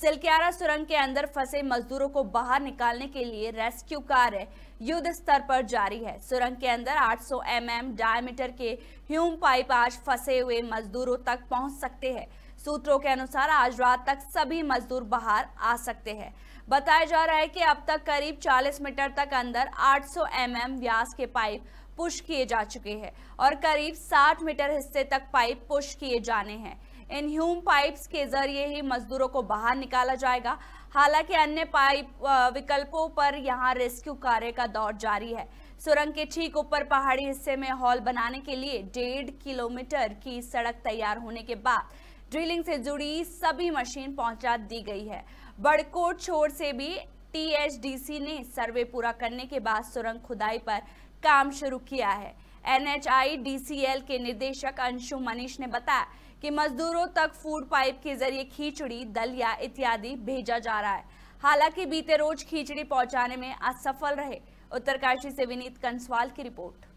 सिलकियारा सुरंग के अंदर फंसे मजदूरों को बाहर निकालने के लिए रेस्क्यू कार्य युद्ध स्तर पर जारी है सुरंग के अंदर 800 सौ mm डायमीटर के ह्यूम पाइप आज फंसे हुए मजदूरों तक पहुंच सकते हैं सूत्रों के अनुसार आज रात तक सभी मजदूर बाहर आ सकते हैं बताया जा रहा है कि अब तक करीब 40 मीटर तक अंदर 800 सौ एम व्यास के पाइप पुश किए जा चुके हैं और करीब 60 मीटर हिस्से तक पाइप पुश किए जाने हैं इन ह्यूम पाइप्स के जरिए ही मजदूरों को बाहर निकाला जाएगा हालांकि अन्य पाइप विकल्पों पर यहाँ रेस्क्यू कार्य का दौर जारी है सुरंग के ठीक ऊपर पहाड़ी हिस्से में हॉल बनाने के लिए डेढ़ किलोमीटर की सड़क तैयार होने के बाद ड्रिलिंग से जुड़ी सभी मशीन पहुंचा दी गई है बड़कोट छोर से भी टीएचडीसी ने सर्वे पूरा करने के बाद सुरंग खुदाई पर काम शुरू किया है एनएचआईडीसीएल के निदेशक अंशु मनीष ने बताया कि मजदूरों तक फूड पाइप के जरिए खिचड़ी दलिया इत्यादि भेजा जा रहा है हालांकि बीते रोज खिचड़ी पहुंचाने में असफल रहे उत्तरकाशी से विनीत कंसवाल की रिपोर्ट